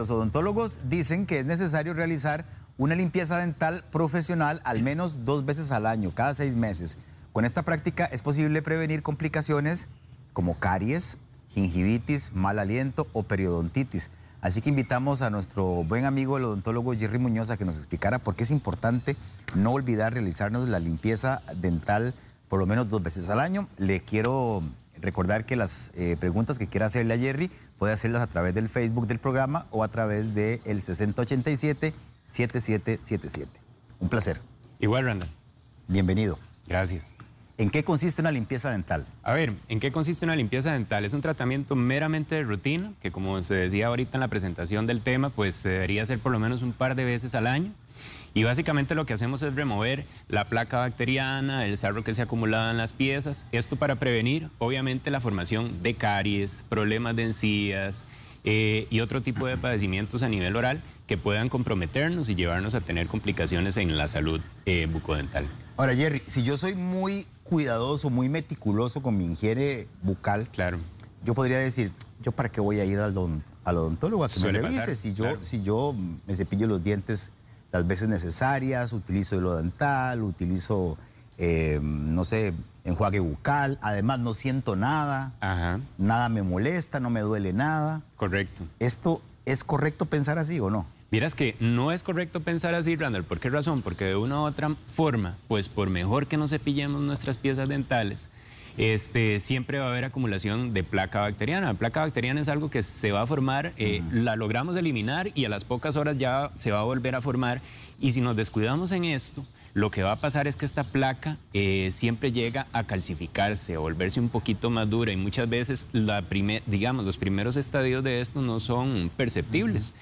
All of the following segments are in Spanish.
los odontólogos dicen que es necesario realizar una limpieza dental profesional al menos dos veces al año, cada seis meses. Con esta práctica es posible prevenir complicaciones como caries, gingivitis, mal aliento o periodontitis. Así que invitamos a nuestro buen amigo el odontólogo Jerry Muñoz a que nos explicara por qué es importante no olvidar realizarnos la limpieza dental por lo menos dos veces al año. Le quiero Recordar que las eh, preguntas que quiera hacerle a Jerry puede hacerlas a través del Facebook del programa o a través del de 6087-7777. Un placer. Igual, Brandon. Bienvenido. Gracias. ¿En qué consiste una limpieza dental? A ver, ¿en qué consiste una limpieza dental? Es un tratamiento meramente de rutina, que como se decía ahorita en la presentación del tema, pues debería hacer por lo menos un par de veces al año. Y básicamente lo que hacemos es remover la placa bacteriana, el sarro que se ha acumulado en las piezas, esto para prevenir obviamente la formación de caries, problemas de encías, eh, y otro tipo de padecimientos a nivel oral que puedan comprometernos y llevarnos a tener complicaciones en la salud eh, bucodental. Ahora, Jerry, si yo soy muy cuidadoso, muy meticuloso con mi ingiere bucal, claro. yo podría decir, ¿yo para qué voy a ir al, don, al odontólogo a que me revise? si, yo, si yo me cepillo los dientes las veces necesarias, utilizo hilo dental, utilizo, eh, no sé, enjuague bucal, además no siento nada, nada me molesta, no me duele nada. Correcto. ¿Esto es correcto pensar así o no? Miras que no es correcto pensar así, Randall. ¿Por qué razón? Porque de una u otra forma, pues por mejor que nos cepillemos nuestras piezas dentales, este, siempre va a haber acumulación de placa bacteriana. La placa bacteriana es algo que se va a formar, eh, la logramos eliminar y a las pocas horas ya se va a volver a formar. Y si nos descuidamos en esto, lo que va a pasar es que esta placa eh, siempre llega a calcificarse, a volverse un poquito más dura y muchas veces, digamos, los primeros estadios de esto no son perceptibles.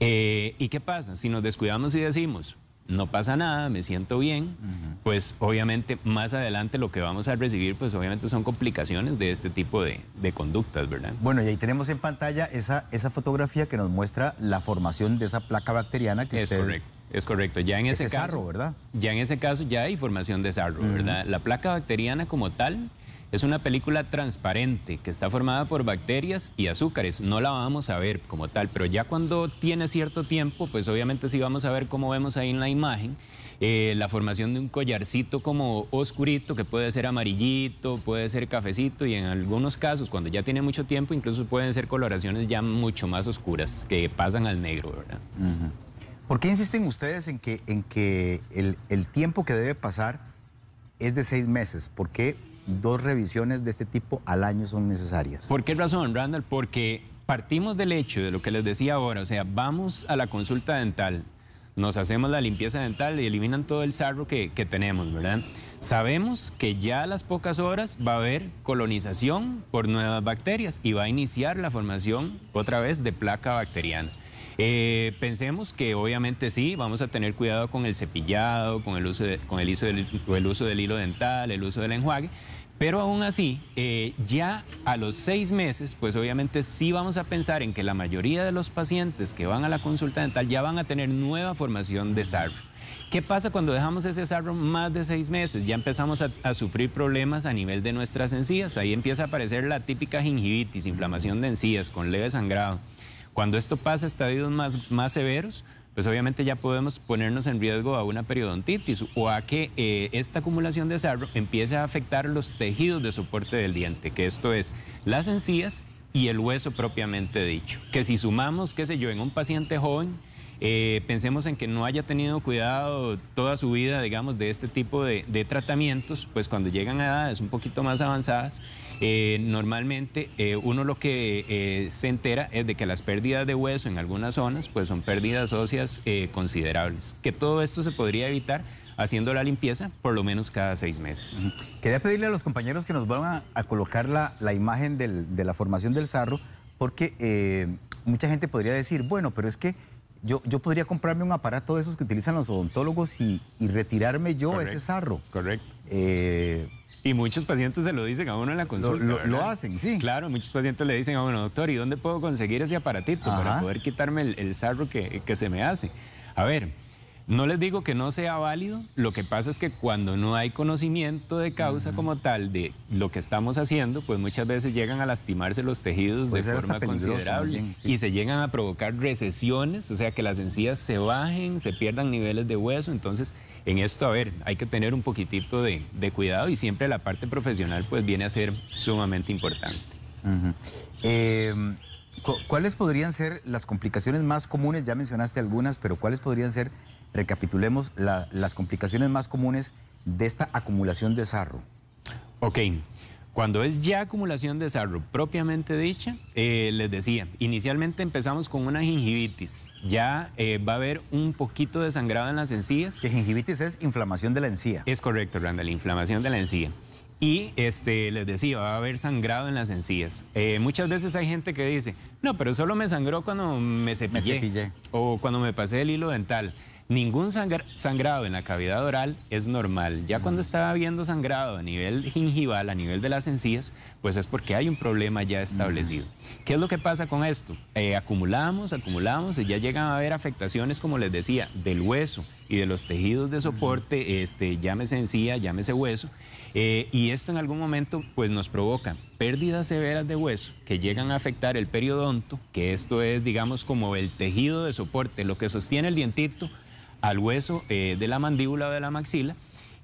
Eh, ¿Y qué pasa? Si nos descuidamos y decimos, no pasa nada, me siento bien, pues obviamente más adelante lo que vamos a recibir, pues obviamente son complicaciones de este tipo de, conductas, ¿verdad? Bueno, y ahí tenemos en pantalla esa, fotografía que nos muestra la formación de esa placa bacteriana que es usted es correcto, ya en ese, caso, ¿verdad? Ya en ese caso ya hay formación de sarro, ¿verdad? La placa bacteriana como tal es una película transparente que está formada por bacterias y azúcares. No la vamos a ver como tal, pero ya cuando tiene cierto tiempo, pues obviamente sí vamos a ver cómo vemos ahí en la imagen. Eh, la formación de un collarcito como oscurito, que puede ser amarillito, puede ser cafecito y en algunos casos, cuando ya tiene mucho tiempo, incluso pueden ser coloraciones ya mucho más oscuras que pasan al negro, ¿verdad? ¿Por qué insisten ustedes en que, en que el, tiempo que debe pasar es de seis meses? ¿Por qué dos revisiones de este tipo al año son necesarias? ¿Por qué razón, Randall? Porque partimos del hecho de lo que les decía ahora, o sea, vamos a la consulta dental, nos hacemos la limpieza dental y eliminan todo el sarro que, que, tenemos, ¿verdad? Sabemos que ya a las pocas horas va a haber colonización por nuevas bacterias y va a iniciar la formación otra vez de placa bacteriana. Eh, pensemos que obviamente sí, vamos a tener cuidado con el cepillado, con el uso, del, hilo dental, el uso del enjuague, pero aún así, eh, ya a los seis meses, pues obviamente sí vamos a pensar en que la mayoría de los pacientes que van a la consulta dental ya van a tener nueva formación de sarro. ¿Qué pasa cuando dejamos ese sarro más de seis meses? Ya empezamos a, a, sufrir problemas a nivel de nuestras encías. Ahí empieza a aparecer la típica gingivitis, inflamación de encías con leve sangrado. Cuando esto pasa a estadios más, más severos, pues obviamente ya podemos ponernos en riesgo a una periodontitis o a que eh, esta acumulación de sarro empiece a afectar los tejidos de soporte del diente, que esto es las encías y el hueso propiamente dicho. Que si sumamos, qué sé yo, en un paciente joven, eh, pensemos en que no haya tenido cuidado toda su vida, digamos, de este tipo de, tratamientos, pues cuando llegan a edades un poquito más avanzadas, eh, normalmente eh, uno lo que se entera es de que las pérdidas de hueso en algunas zonas, pues son pérdidas óseas considerables. Que todo esto se podría evitar haciendo la limpieza por lo menos cada seis meses. Quería pedirle a los compañeros que nos van a, colocar la, imagen de la formación del sarro, porque mucha gente podría decir, bueno, pero es que yo, podría comprarme un aparato de esos que utilizan los odontólogos y, retirarme yo ese sarro. Correcto. Eh, y muchos pacientes se lo dicen a uno en la consulta. Lo, hacen, sí. Claro, muchos pacientes le dicen a uno, doctor, ¿y dónde puedo conseguir ese aparatito para poder quitarme el, el sarro que, que se me hace? A ver, no les digo que no sea válido, lo que pasa es que cuando no hay conocimiento de causa mm. como tal de lo que estamos haciendo, pues muchas veces llegan a lastimarse los tejidos de forma considerable y se llegan a provocar recesiones, o sea que las encías se bajen, se pierdan niveles de hueso, entonces en esto, a ver, hay que tener un poquitito de, cuidado y siempre la parte profesional pues viene a ser sumamente importante. ¿Cuáles podrían ser las complicaciones más comunes? Ya mencionaste algunas, pero ¿cuáles podrían ser, recapitulemos, las complicaciones más comunes de esta acumulación de sarro? Ok. Cuando es ya acumulación de sarro propiamente dicha, eh, les decía, inicialmente empezamos con una gingivitis. Ya eh, va a haber un poquito de sangrado en las encías. Que gingivitis es inflamación de la encía. Es correcto, Randall, inflamación de la encía. Y este, les decía, va a haber sangrado en las encías. Eh, muchas veces hay gente que dice, no, pero solo me sangró cuando me cepillé, o cuando me pasé el hilo dental. Ningún sangrado en la cavidad oral es normal. Ya cuando estaba viendo sangrado a nivel gingival, a nivel de las encías, pues es porque hay un problema ya establecido. ¿Qué es lo que pasa con esto? Eh, acumulamos, acumulamos y ya llegan a haber afectaciones, como les decía, del hueso, y de los tejidos de soporte, este, llámese encía, llámese hueso, eh, y esto en algún momento pues nos provoca pérdidas severas de hueso que llegan a afectar el periodonto, que esto es digamos como el tejido de soporte, lo que sostiene el dientito al hueso eh, de la mandíbula o de la maxila,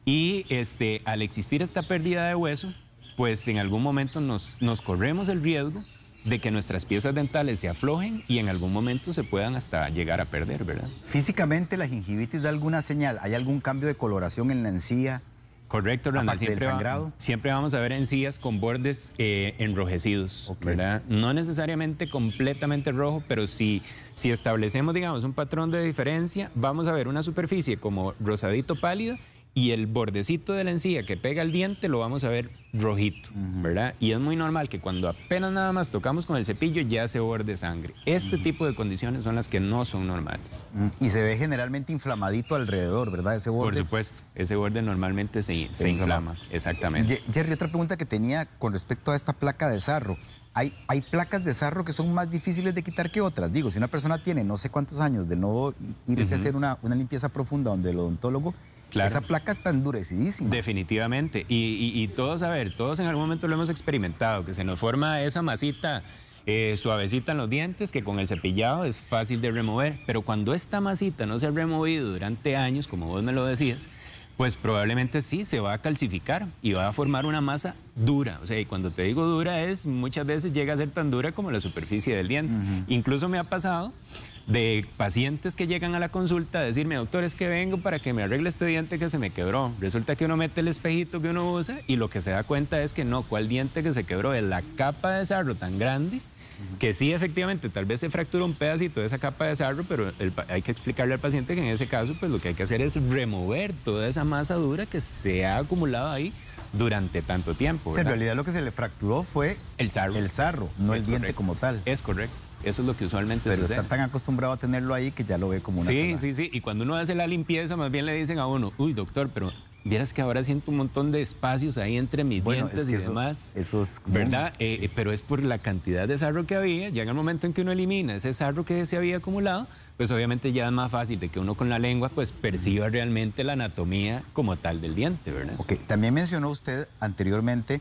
y este, al existir esta pérdida de hueso, pues en algún momento nos, nos corremos el riesgo de que nuestras piezas dentales se aflojen y en algún momento se puedan hasta llegar a perder, ¿verdad? Físicamente la gingivitis da alguna señal, ¿hay algún cambio de coloración en la encía? Correcto, Randall. Siempre, siempre, vamos a ver encías con bordes eh, enrojecidos, ¿verdad? No necesariamente completamente rojo, pero si, si establecemos, digamos, un patrón de diferencia, vamos a ver una superficie como rosadito pálido y el bordecito de la encía que pega el diente lo vamos a ver rojito, ¿verdad? Y es muy normal que cuando apenas nada más tocamos con el cepillo ya se borde sangre. Este tipo de condiciones son las que no son normales. Mm, y se ve generalmente inflamadito alrededor, ¿verdad? Ese borde. Por supuesto, ese borde normalmente se, inflama. Exactamente. Jerry, otra pregunta que tenía con respecto a esta placa de sarro. Hay, hay, placas de sarro que son más difíciles de quitar que otras. Digo, si una persona tiene no sé cuántos años de no irse a hacer una, una limpieza profunda donde el odontólogo, esa placa está endurecidísima. Definitivamente. Y, todos, a ver, todos en algún momento lo hemos experimentado, que se nos forma esa masita eh, suavecita en los dientes, que con el cepillado es fácil de remover. Pero cuando esta masita no se ha removido durante años, como vos me lo decías, pues probablemente sí, se va a calcificar y va a formar una masa dura. O sea, y cuando te digo dura es, muchas veces llega a ser tan dura como la superficie del diente. Incluso me ha pasado de pacientes que llegan a la consulta a decirme, doctor, es que vengo para que me arregle este diente que se me quebró. Resulta que uno mete el espejito que uno usa y lo que se da cuenta es que no, cuál diente que se quebró es la capa de sarro tan grande que sí, efectivamente, tal vez se fracturó un pedacito de esa capa de sarro, pero hay que explicarle al paciente que en ese caso, pues lo que hay que hacer es remover toda esa masa dura que se ha acumulado ahí durante tanto tiempo. en realidad lo que se le fracturó fue el sarro. no es el diente como tal. Es correcto. Eso es lo que usualmente Pero sucede. Pero está tan acostumbrado a tenerlo ahí que ya lo ve como una Sí, sí, sí. Y cuando uno hace la limpieza, más bien le dicen a uno, uy, doctor, pero vieras que ahora siento un montón de espacios ahí entre mis dientes y demás. Eso es ¿Verdad? Eh, eh, pero es por la cantidad de sarro que había. Llega el momento en que uno elimina ese sarro que se había acumulado, pues obviamente ya es más fácil de que uno con la lengua pues perciba realmente la anatomía como tal del diente, ¿verdad? Ok, también mencionó usted anteriormente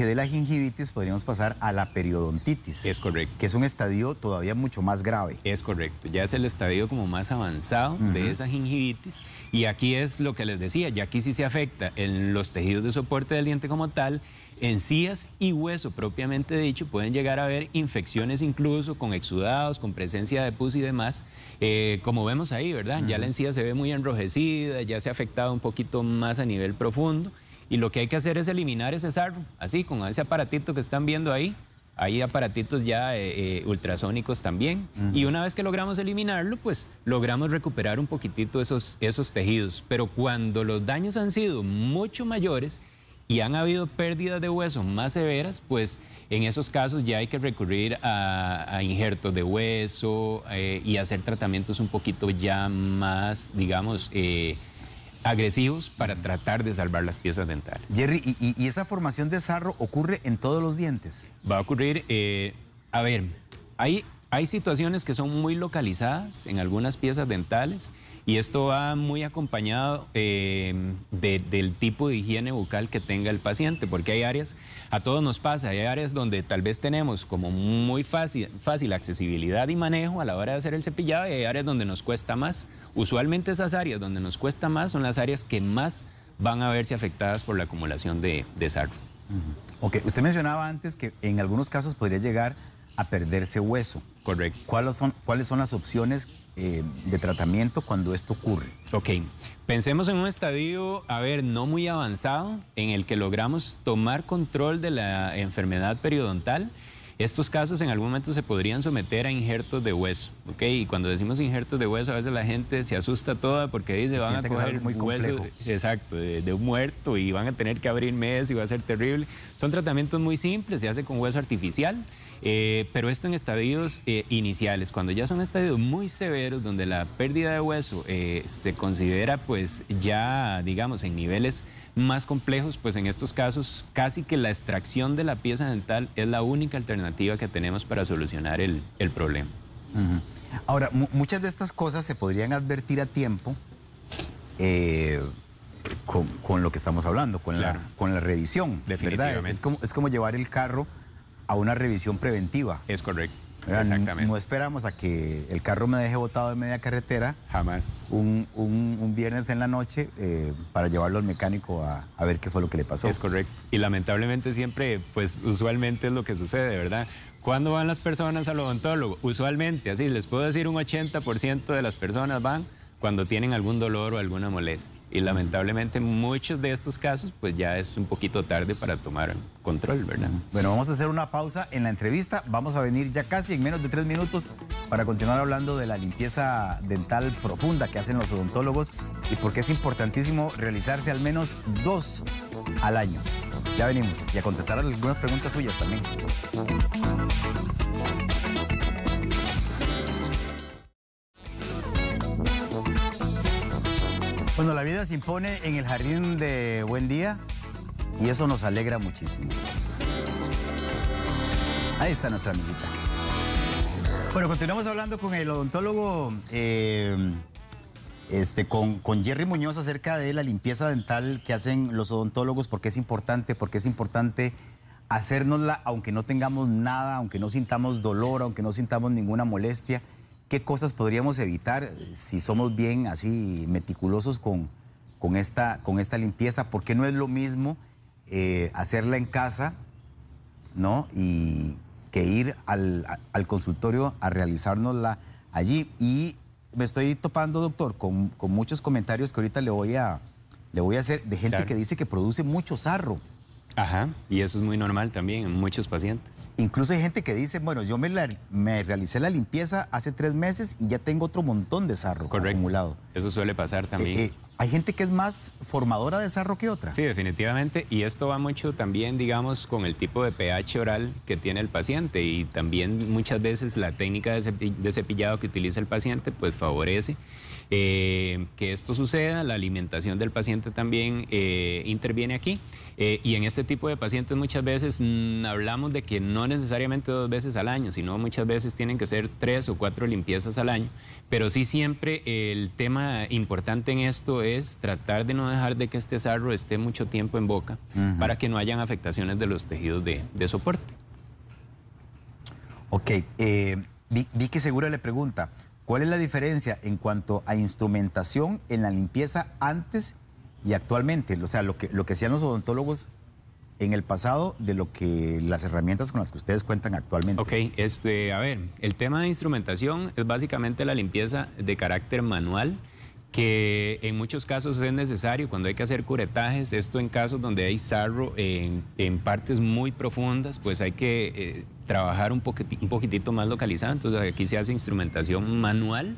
que de la gingivitis podríamos pasar a la periodontitis. Es correcto. Que es un estadio todavía mucho más grave. Es correcto, ya es el estadio como más avanzado de esa gingivitis y aquí es lo que les decía, ya aquí sí se afecta en los tejidos de soporte del diente como tal, encías y hueso propiamente dicho, pueden llegar a haber infecciones incluso con exudados, con presencia de pus y demás, eh, como vemos ahí, ¿verdad? Ya la encía se ve muy enrojecida, ya se ha afectado un poquito más a nivel profundo y lo que hay que hacer es eliminar ese sarro, así, con ese aparatito que están viendo ahí. Hay aparatitos ya eh, eh ultrasónicos también. Y una vez que logramos eliminarlo, pues logramos recuperar un poquitito esos, esos tejidos. Pero cuando los daños han sido mucho mayores, y han habido pérdidas de hueso más severas, pues en esos casos ya hay que recurrir a, injertos de hueso eh, y hacer tratamientos un poquito ya más, digamos, eh, agresivos para tratar de salvar las piezas dentales. Jerry, ¿y, esa formación de sarro ocurre en todos los dientes? Va a ocurrir, eh, a ver, hay, hay situaciones que son muy localizadas en algunas piezas dentales y esto va muy acompañado eh, del tipo de higiene bucal que tenga el paciente, porque hay áreas, a todos nos pasa, hay áreas donde tal vez tenemos como muy fácil, accesibilidad y manejo a la hora de hacer el cepillado y hay áreas donde nos cuesta más. Usualmente esas áreas donde nos cuesta más son las áreas que más van a verse afectadas por la acumulación de, de sarro. Ok, usted mencionaba antes que en algunos casos podría llegar a perderse hueso. Correcto. ¿Cuáles son, cuáles son las opciones eh, de tratamiento cuando esto ocurre? Ok, pensemos en un estadio, a ver, no muy avanzado, en el que logramos tomar control de la enfermedad periodontal estos casos en algún momento se podrían someter a injertos de hueso, ¿ok? Y cuando decimos injertos de hueso, a veces la gente se asusta toda porque dice, van a coger muy hueso, exacto, de, un muerto y van a tener que abrir mes y va a ser terrible. Son tratamientos muy simples, se hace con hueso artificial, eh, pero esto en estadios eh, iniciales, cuando ya son estadios muy severos, donde la pérdida de hueso eh, se considera pues ya, digamos, en niveles más complejos, pues en estos casos casi que la extracción de la pieza dental es la única alternativa que tenemos para solucionar el, problema. Ahora, muchas de estas cosas se podrían advertir a tiempo eh, con, lo que estamos hablando, con, la, con la revisión, de ¿verdad? es como llevar el carro a una revisión preventiva. Es correcto. Exactamente. No esperamos a que el carro me deje botado en media carretera. Jamás. Un, un, viernes en la noche eh, para llevarlo al mecánico a, a, ver qué fue lo que le pasó. Es correcto. Y lamentablemente siempre, pues usualmente es lo que sucede, ¿verdad? ¿Cuándo van las personas al odontólogo? Usualmente, así les puedo decir, un 80% de las personas van cuando tienen algún dolor o alguna molestia. Y lamentablemente muchos de estos casos pues ya es un poquito tarde para tomar control, ¿verdad? Bueno, vamos a hacer una pausa en la entrevista. Vamos a venir ya casi en menos de tres minutos para continuar hablando de la limpieza dental profunda que hacen los odontólogos y por qué es importantísimo realizarse al menos dos al año. Ya venimos y a contestar algunas preguntas suyas también. Bueno, la vida se impone en el jardín de Buen Día y eso nos alegra muchísimo. Ahí está nuestra amiguita. Bueno, continuamos hablando con el odontólogo, eh, este, con, Jerry Muñoz acerca de la limpieza dental que hacen los odontólogos, porque es importante, porque es importante hacernosla aunque no tengamos nada, aunque no sintamos dolor, aunque no sintamos ninguna molestia. ¿Qué cosas podríamos evitar eh, si somos bien así meticulosos con, con, esta, con esta limpieza? Porque no es lo mismo eh, hacerla en casa, ¿no? Y que ir al, consultorio a realizárnosla allí. Y me estoy topando, doctor, con, muchos comentarios que ahorita le voy a, le voy a hacer de gente que dice que produce mucho sarro. Ajá, y eso es muy normal también en muchos pacientes. Incluso hay gente que dice, bueno, yo me, realicé la limpieza hace tres meses y ya tengo otro montón de sarro Correcto. acumulado. Eso suele pasar también. Eh, eh, hay gente que es más formadora de sarro que otra. Sí, definitivamente. Y esto va mucho también, digamos, con el tipo de pH oral que tiene el paciente. Y también muchas veces la técnica de cepillado que utiliza el paciente, pues favorece eh, que esto suceda, la alimentación del paciente también eh, interviene aquí. Eh, y en este tipo de pacientes muchas veces mm, hablamos de que no necesariamente dos veces al año, sino muchas veces tienen que ser tres o cuatro limpiezas al año. Pero sí siempre el tema importante en esto es tratar de no dejar de que este sarro esté mucho tiempo en boca para que no hayan afectaciones de los tejidos de, soporte. Ok, Vicky Segura le pregunta, ¿Cuál es la diferencia en cuanto a instrumentación en la limpieza antes y actualmente? O sea, lo que, lo que hacían los odontólogos en el pasado de lo que las herramientas con las que ustedes cuentan actualmente. Ok, este, a ver, el tema de instrumentación es básicamente la limpieza de carácter manual que en muchos casos es necesario cuando hay que hacer curetajes, esto en casos donde hay sarro en, partes muy profundas, pues hay que eh, trabajar un, poquitito, más localizado, entonces aquí se hace instrumentación manual.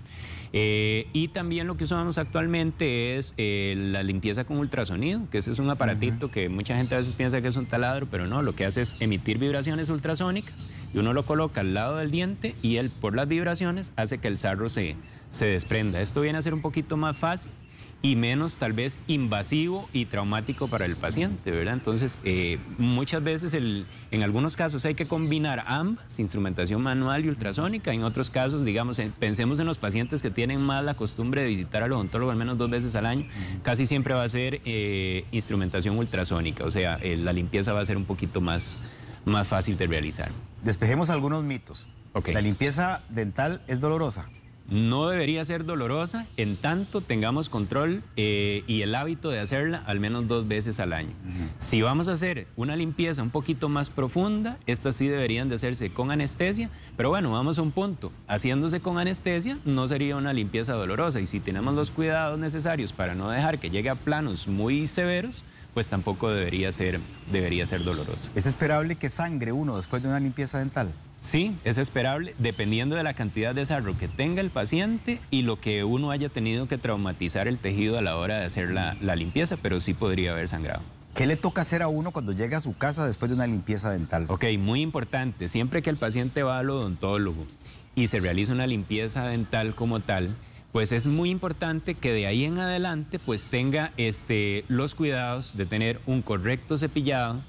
Eh, y también lo que usamos actualmente es eh, la limpieza con ultrasonido, que ese es un aparatito que mucha gente a veces piensa que es un taladro, pero no, lo que hace es emitir vibraciones ultrasónicas y uno lo coloca al lado del diente y él por las vibraciones hace que el sarro se, se desprenda. Esto viene a ser un poquito más fácil y menos tal vez invasivo y traumático para el paciente, ¿verdad? Entonces, eh, muchas veces, el, en algunos casos hay que combinar ambas, instrumentación manual y ultrasónica, en otros casos, digamos, eh, pensemos en los pacientes que tienen mala costumbre de visitar al odontólogo al menos dos veces al año, casi siempre va a ser eh, instrumentación ultrasónica, o sea, la limpieza va a ser un poquito más, más fácil de realizar. Despejemos algunos mitos. ¿La limpieza dental es dolorosa? no debería ser dolorosa en tanto tengamos control eh, y el hábito de hacerla al menos dos veces al año. Si vamos a hacer una limpieza un poquito más profunda, estas sí deberían de hacerse con anestesia, pero bueno, vamos a un punto. Haciéndose con anestesia no sería una limpieza dolorosa y si tenemos los cuidados necesarios para no dejar que llegue a planos muy severos, pues tampoco debería ser, debería ser doloroso. ¿Es esperable que sangre uno después de una limpieza dental? Sí, es esperable, dependiendo de la cantidad de sarro que tenga el paciente y lo que uno haya tenido que traumatizar el tejido a la hora de hacer la, la limpieza, pero sí podría haber sangrado. ¿Qué le toca hacer a uno cuando llega a su casa después de una limpieza dental? Ok, muy importante. Siempre que el paciente va al odontólogo y se realiza una limpieza dental como tal, pues es muy importante que de ahí en adelante pues tenga este, los cuidados de tener un correcto cepillado,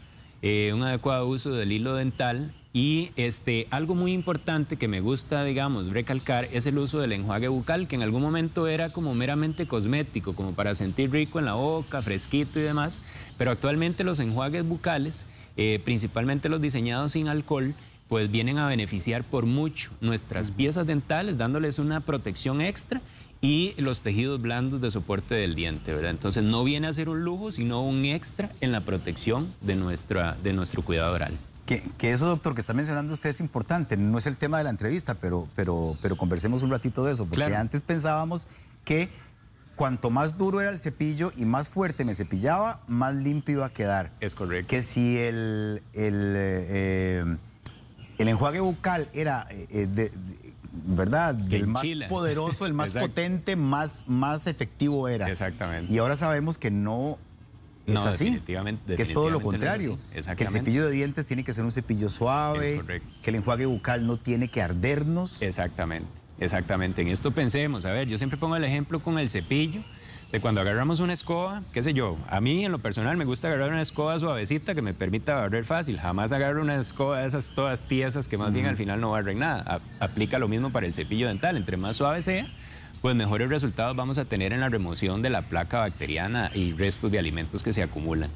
eh, un adecuado uso del hilo dental y este, algo muy importante que me gusta, digamos, recalcar es el uso del enjuague bucal, que en algún momento era como meramente cosmético, como para sentir rico en la boca, fresquito y demás, pero actualmente los enjuagues bucales, eh, principalmente los diseñados sin alcohol, pues vienen a beneficiar por mucho nuestras piezas dentales, dándoles una protección extra y los tejidos blandos de soporte del diente, ¿verdad? Entonces no viene a ser un lujo, sino un extra en la protección de, nuestra, de nuestro cuidado oral. Que, que, eso, doctor, que está mencionando usted es importante. No es el tema de la entrevista, pero, pero, pero conversemos un ratito de eso, porque antes pensábamos que cuanto más duro era el cepillo y más fuerte me cepillaba, más limpio iba a quedar. Es correcto. Que si el... Eh, eh, el enjuague bucal era, eh, eh, ¿verdad? El más poderoso, el más potente, más, más efectivo era. Exactamente. Y ahora sabemos que no es así. que es todo lo contrario. que el cepillo de dientes tiene que ser un cepillo suave. Que el enjuague bucal no tiene que ardernos. Exactamente, exactamente. En esto pensemos. A ver, yo siempre pongo el ejemplo con el cepillo cuando agarramos una escoba, qué sé yo, a mí en lo personal me gusta agarrar una escoba suavecita que me permita barrer fácil, jamás agarro una escoba de esas todas tiesas que más bien al final no barren nada. aplica lo mismo para el cepillo dental, entre más suave sea, pues mejores resultados vamos a tener en la remoción de la placa bacteriana y restos de alimentos que se acumulan.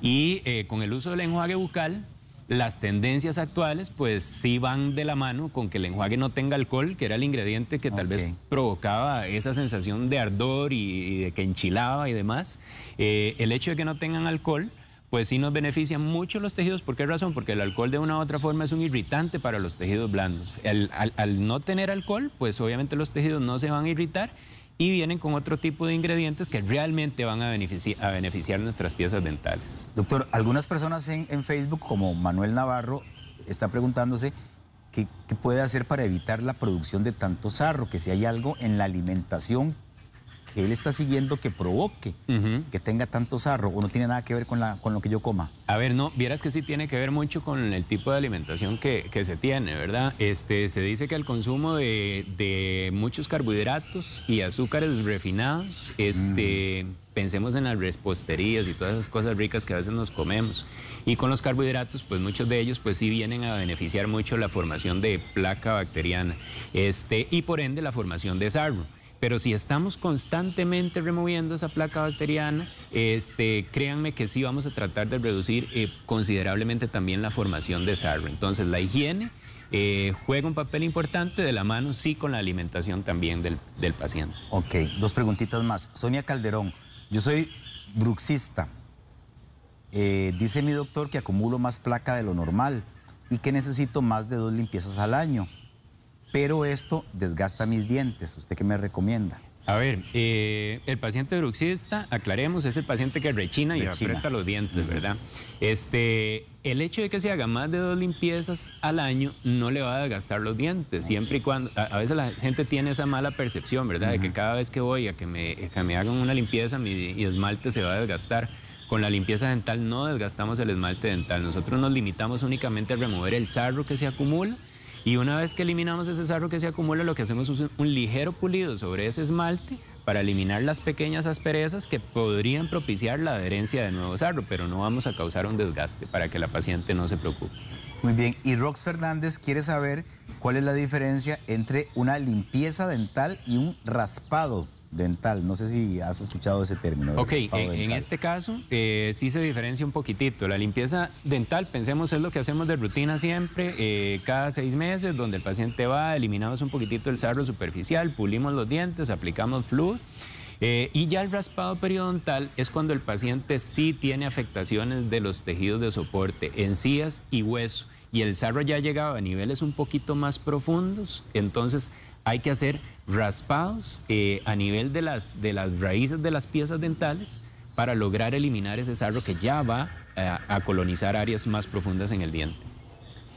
Y eh, con el uso del enjuague bucal, las tendencias actuales pues sí van de la mano con que el enjuague no tenga alcohol, que era el ingrediente que tal vez provocaba esa sensación de ardor y, de que enchilaba y demás. Eh, el hecho de que no tengan alcohol pues sí nos beneficia mucho los tejidos. ¿Por qué razón? Porque el alcohol de una u otra forma es un irritante para los tejidos blandos. al no tener alcohol, pues obviamente los tejidos no se van a irritar y vienen con otro tipo de ingredientes que realmente van a, beneficiar, a nuestras piezas dentales. Doctor, algunas personas en, Facebook, como Manuel Navarro, está preguntándose qué, qué puede hacer para evitar la producción de tanto sarro, que si hay algo en la alimentación que él está siguiendo que provoque que tenga tanto sarro o no tiene nada que ver con, la, con lo que yo coma? A ver, no, vieras que sí tiene que ver mucho con el tipo de alimentación que, se tiene, ¿verdad? Este, se dice que el consumo de, muchos carbohidratos y azúcares refinados, este, mm. pensemos en las reposterías y todas esas cosas ricas que a veces nos comemos. Y con los carbohidratos, pues muchos de ellos pues sí vienen a beneficiar mucho la formación de placa bacteriana este, y por ende la formación de sarro. Pero si estamos constantemente removiendo esa placa bacteriana, este, créanme que sí vamos a tratar de reducir eh, considerablemente también la formación de sarro. Entonces la higiene eh, juega un papel importante de la mano, sí, con la alimentación también del, paciente. Ok, dos preguntitas más. Sonia Calderón, yo soy bruxista. Eh, dice mi doctor que acumulo más placa de lo normal y que necesito más de dos limpiezas al año pero esto desgasta mis dientes. ¿Usted qué me recomienda? A ver, eh, el paciente bruxista, aclaremos, es el paciente que rechina y aprieta los dientes, ¿verdad? Este, el hecho de que se haga más de dos limpiezas al año no le va a desgastar los dientes, siempre y cuando, a, veces la gente tiene esa mala percepción, ¿verdad? De que cada vez que voy a que me, hagan una limpieza, mi, mi esmalte se va a desgastar. Con la limpieza dental no desgastamos el esmalte dental, nosotros nos limitamos únicamente a remover el sarro que se acumula y una vez que eliminamos ese sarro que se acumula, lo que hacemos es un ligero pulido sobre ese esmalte para eliminar las pequeñas asperezas que podrían propiciar la adherencia de nuevo sarro, pero no vamos a causar un desgaste para que la paciente no se preocupe. Muy bien, y Rox Fernández quiere saber cuál es la diferencia entre una limpieza dental y un raspado dental. No sé si has escuchado ese término. Ok, e- en, este caso eh, sí se diferencia un poquitito. La limpieza dental, pensemos, es lo que hacemos de rutina siempre, eh, cada seis meses, donde el paciente va, eliminamos un poquitito el sarro superficial, pulimos los dientes, aplicamos flúor, eh, y ya el raspado periodontal es cuando el paciente sí tiene afectaciones de los tejidos de soporte, encías y hueso, y el sarro ya ha llegado a niveles un poquito más profundos, entonces hay que hacer raspados eh, a nivel de las, de las raíces de las piezas dentales para lograr eliminar ese sarro que ya va eh, a colonizar áreas más profundas en el diente.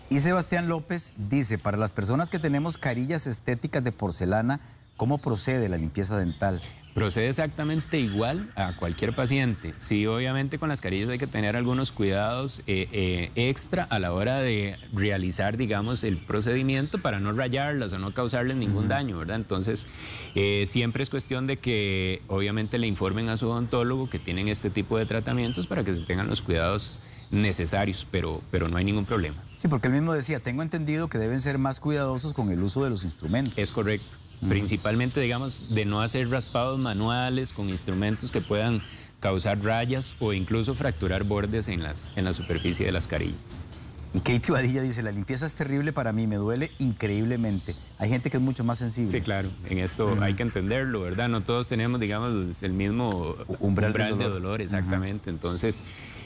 Y Sebastián López dice, para las personas que tenemos carillas estéticas de porcelana, ¿cómo procede la limpieza dental? Procede exactamente igual a cualquier paciente. Sí, obviamente con las carillas hay que tener algunos cuidados eh, eh, extra a la hora de realizar, digamos, el procedimiento para no rayarlas o no causarles ningún daño, ¿verdad? Entonces, eh, siempre es cuestión de que obviamente le informen a su odontólogo que tienen este tipo de tratamientos para que se tengan los cuidados necesarios, pero, pero no hay ningún problema. Sí, porque él mismo decía, tengo entendido que deben ser más cuidadosos con el uso de los instrumentos. Es correcto principalmente, digamos, de no hacer raspados manuales con instrumentos que puedan causar rayas o incluso fracturar bordes en, las, en la superficie de las carillas. Y Katie Badilla dice, la limpieza es terrible para mí, me duele increíblemente. Hay gente que es mucho más sensible. Sí, claro, en esto hay que entenderlo, ¿verdad? No todos tenemos, digamos, el mismo umbral, de, dolor. exactamente. Entonces,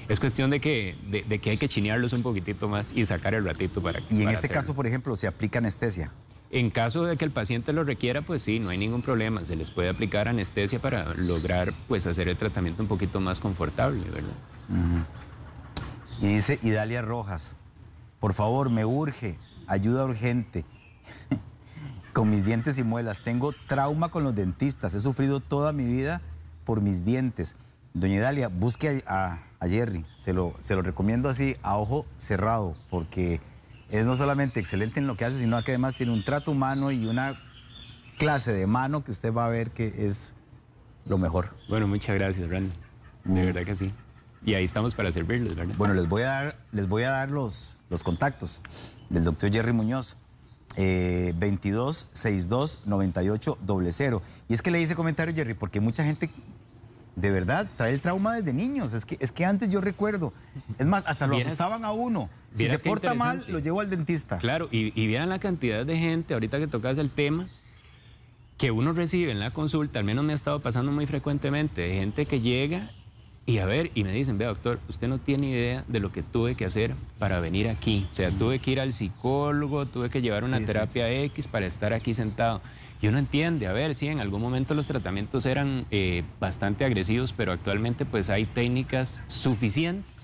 es cuestión de que, de, que hay que chinearlos un poquitito más y sacar el ratito para... Y en este caso, por ejemplo, se aplica anestesia. En caso de que el paciente lo requiera, pues sí, no hay ningún problema. Se les puede aplicar anestesia para lograr pues hacer el tratamiento un poquito más confortable, ¿verdad? Y dice Idalia Rojas, por favor, me urge, ayuda urgente. con mis dientes y muelas, tengo trauma con los dentistas, he sufrido toda mi vida por mis dientes. Doña Idalia, busque a, Jerry, se lo, se lo recomiendo así a ojo cerrado, porque es no solamente excelente en lo que hace, sino que además tiene un trato humano y una clase de mano que usted va a ver que es lo mejor. Bueno, muchas gracias, Randy. De mm. verdad que sí. Y ahí estamos para servirles, ¿verdad? Bueno, les voy a dar, les voy a dar los, los contactos del doctor Jerry Muñoz. Eh, 22 Y es que le hice comentario, Jerry, porque mucha gente de verdad trae el trauma desde niños. Es que, es que antes yo recuerdo, es más, hasta lo asustaban a uno. Si se porta mal, lo llevo al dentista. Claro, y, y vieran la cantidad de gente, ahorita que tocas el tema, que uno recibe en la consulta, al menos me ha estado pasando muy frecuentemente, de gente que llega y a ver, y me dicen, vea doctor, usted no tiene idea de lo que tuve que hacer para venir aquí. O sea, tuve que ir al psicólogo, tuve que llevar una terapia X para estar aquí sentado. Y uno entiende, a ver, sí, en algún momento los tratamientos eran eh, bastante agresivos, pero actualmente pues hay técnicas suficientes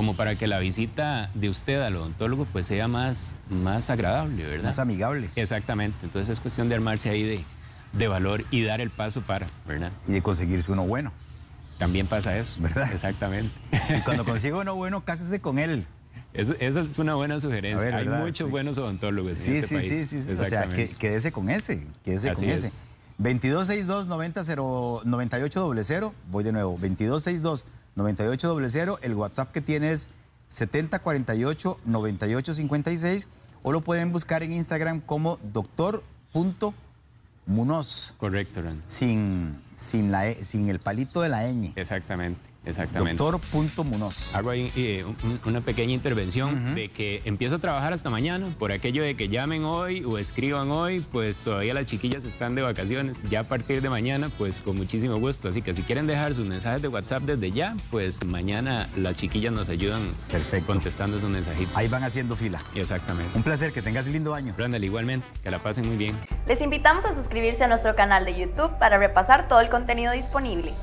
como para que la visita de usted al odontólogo pues sea más, más agradable, ¿verdad? Más amigable. Exactamente, entonces es cuestión de armarse ahí de, de valor y dar el paso para, ¿verdad? Y de conseguirse uno bueno. También pasa eso. ¿Verdad? Exactamente. Y cuando consiga uno bueno, cásese con él. Eso, esa es una buena sugerencia. Hay muchos buenos odontólogos sí, en este sí, país. Sí, sí, O sea, que, quédese con ese, quédese con ese. 2262-9800, voy de nuevo, 2262 9800. El WhatsApp que tiene es 7048-9856 o lo pueden buscar en Instagram como doctor.munoz. Correcto, Sin, sin, la, e, sin el palito de la ñ. Exactamente. Exactamente. Doctor punto Munoz. Hago ahí, eh, una pequeña intervención de que empiezo a trabajar hasta mañana por aquello de que llamen hoy o escriban hoy, pues todavía las chiquillas están de vacaciones. Ya a partir de mañana, pues con muchísimo gusto. Así que si quieren dejar sus mensajes de WhatsApp desde ya, pues mañana las chiquillas nos ayudan Perfecto. contestando sus mensajitos. Ahí van haciendo fila. Exactamente. Un placer, que tengas un lindo año. Randall, igualmente, que la pasen muy bien. Les invitamos a suscribirse a nuestro canal de YouTube para repasar todo el contenido disponible.